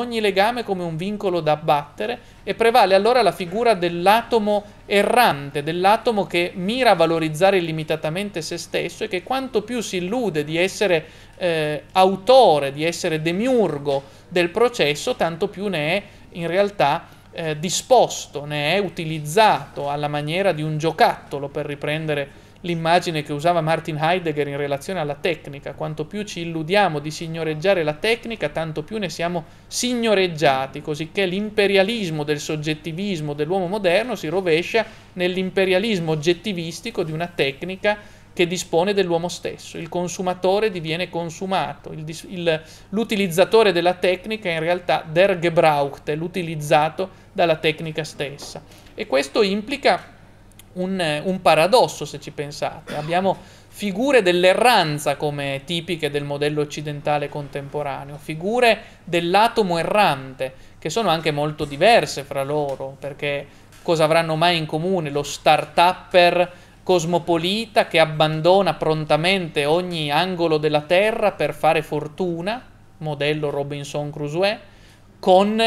ogni legame come un vincolo da abbattere e prevale allora la figura dell'atomo errante, dell'atomo che mira a valorizzare illimitatamente se stesso e che quanto più si illude di essere eh, autore, di essere demiurgo del processo, tanto più ne è in realtà eh, disposto, ne è utilizzato alla maniera di un giocattolo per riprendere l'immagine che usava Martin Heidegger in relazione alla tecnica. Quanto più ci illudiamo di signoreggiare la tecnica, tanto più ne siamo signoreggiati, cosicché l'imperialismo del soggettivismo dell'uomo moderno si rovescia nell'imperialismo oggettivistico di una tecnica che dispone dell'uomo stesso. Il consumatore diviene consumato, il, il, l'utilizzatore della tecnica è in realtà der Gebrauchte, l'utilizzato dalla tecnica stessa. E questo implica un, un paradosso se ci pensate. Abbiamo figure dell'erranza come tipiche del modello occidentale contemporaneo, figure dell'atomo errante, che sono anche molto diverse fra loro, perché cosa avranno mai in comune lo start-upper cosmopolita che abbandona prontamente ogni angolo della terra per fare fortuna, modello Robinson Crusoe, con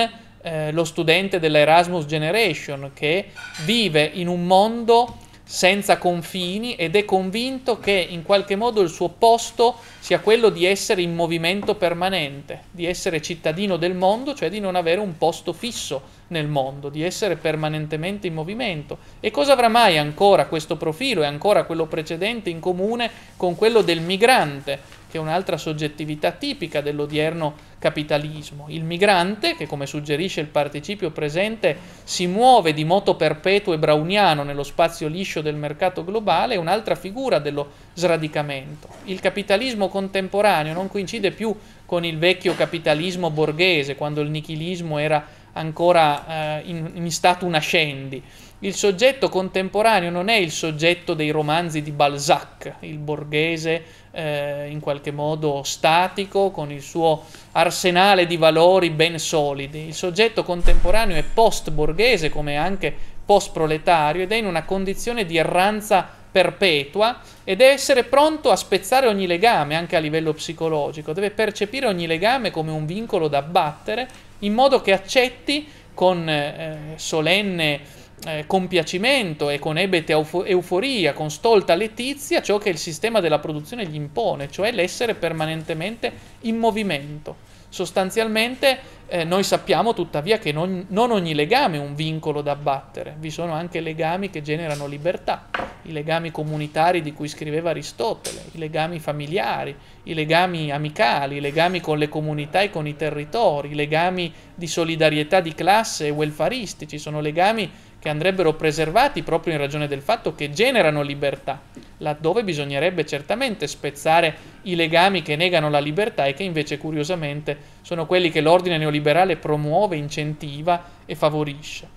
eh, lo studente dell'Erasmus Generation che vive in un mondo senza confini ed è convinto che in qualche modo il suo posto sia quello di essere in movimento permanente, di essere cittadino del mondo, cioè di non avere un posto fisso nel mondo, di essere permanentemente in movimento. E cosa avrà mai ancora questo profilo e ancora quello precedente in comune con quello del migrante, che è un'altra soggettività tipica dell'odierno capitalismo. Il migrante, che come suggerisce il participio presente, si muove di moto perpetuo e browniano nello spazio liscio del mercato globale, è un'altra figura dello sradicamento. Il capitalismo contemporaneo non coincide più con il vecchio capitalismo borghese, quando il nichilismo era ancora eh, in, in stato nascendi. Il soggetto contemporaneo non è il soggetto dei romanzi di Balzac, il borghese eh, in qualche modo statico, con il suo arsenale di valori ben solidi. Il soggetto contemporaneo è post-borghese, come anche post-proletario, ed è in una condizione di erranza perpetua ed è essere pronto a spezzare ogni legame anche a livello psicologico, deve percepire ogni legame come un vincolo da battere in modo che accetti con eh, solenne eh, compiacimento e con ebete euforia, con stolta letizia, ciò che il sistema della produzione gli impone, cioè l'essere permanentemente in movimento. Sostanzialmente eh, noi sappiamo tuttavia che non, non ogni legame è un vincolo da abbattere, vi sono anche legami che generano libertà, i legami comunitari di cui scriveva Aristotele, i legami familiari, i legami amicali, i legami con le comunità e con i territori, i legami di solidarietà di classe e welfaristici, sono legami che andrebbero preservati proprio in ragione del fatto che generano libertà, laddove bisognerebbe certamente spezzare i legami che negano la libertà e che invece curiosamente sono quelli che l'ordine neoliberale promuove, incentiva e favorisce.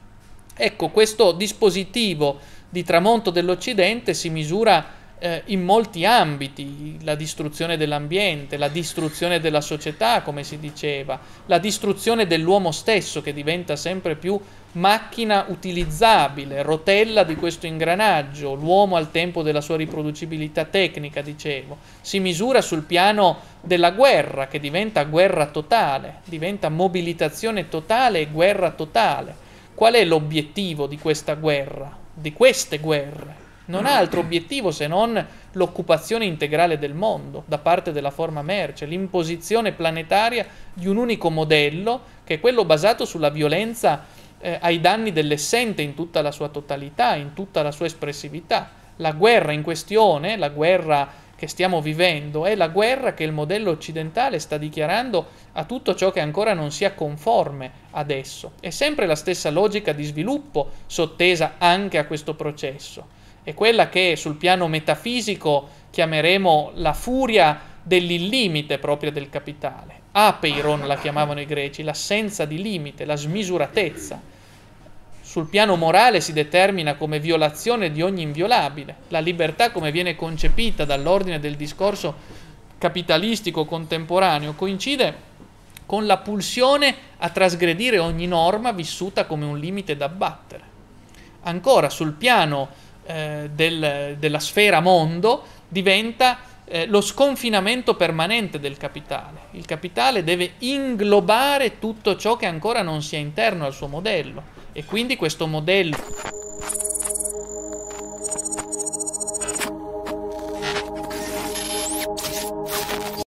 Ecco, questo dispositivo di tramonto dell'Occidente si misura eh, in molti ambiti, la distruzione dell'ambiente, la distruzione della società, come si diceva, la distruzione dell'uomo stesso che diventa sempre più macchina utilizzabile, rotella di questo ingranaggio, l'uomo al tempo della sua riproducibilità tecnica, dicevo, si misura sul piano della guerra che diventa guerra totale, diventa mobilitazione totale e guerra totale. Qual è l'obiettivo di questa guerra, di queste guerre? non ha altro obiettivo se non l'occupazione integrale del mondo da parte della forma merce, l'imposizione planetaria di un unico modello che è quello basato sulla violenza eh, ai danni dell'essente in tutta la sua totalità, in tutta la sua espressività. La guerra in questione, la guerra che stiamo vivendo, è la guerra che il modello occidentale sta dichiarando a tutto ciò che ancora non sia conforme ad esso. È sempre la stessa logica di sviluppo sottesa anche a questo processo è quella che sul piano metafisico chiameremo la furia dell'illimite proprio del capitale. Apeiron la chiamavano i greci, l'assenza di limite, la smisuratezza. Sul piano morale si determina come violazione di ogni inviolabile. La libertà come viene concepita dall'ordine del discorso capitalistico contemporaneo coincide con la pulsione a trasgredire ogni norma vissuta come un limite da abbattere. Ancora sul piano eh, del, della sfera mondo diventa eh, lo sconfinamento permanente del capitale. Il capitale deve inglobare tutto ciò che ancora non sia interno al suo modello e quindi questo modello